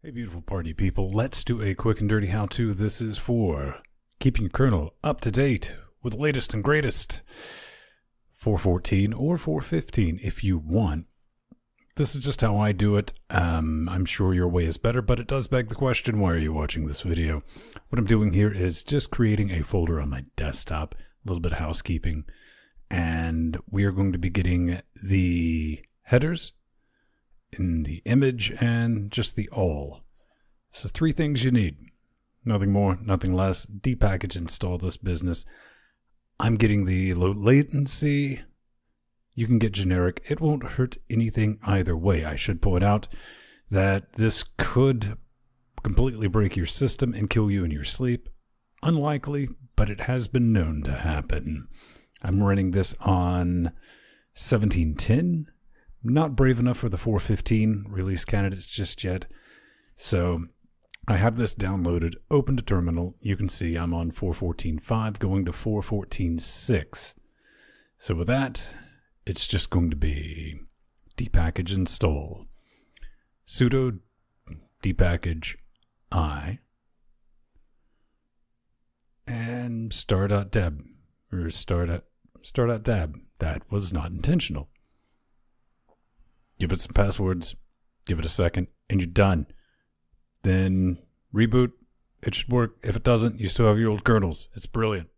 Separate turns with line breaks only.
Hey, beautiful party people. Let's do a quick and dirty how to. This is for keeping your kernel up to date with the latest and greatest 414 or 415 if you want. This is just how I do it. Um, I'm sure your way is better, but it does beg the question why are you watching this video? What I'm doing here is just creating a folder on my desktop, a little bit of housekeeping, and we are going to be getting the headers in the image, and just the all. So three things you need. Nothing more, nothing less. Depackage install this business. I'm getting the low latency. You can get generic. It won't hurt anything either way. I should point out that this could completely break your system and kill you in your sleep. Unlikely, but it has been known to happen. I'm running this on 1710 not brave enough for the 415 release candidates just yet. So I have this downloaded, opened a terminal. You can see I'm on 414.5 going to 414.6. So with that, it's just going to be dpackage install sudo dpackage i and star.deb or star.deb. Star That was not intentional give it some passwords, give it a second, and you're done. Then reboot. It should work. If it doesn't, you still have your old kernels. It's brilliant.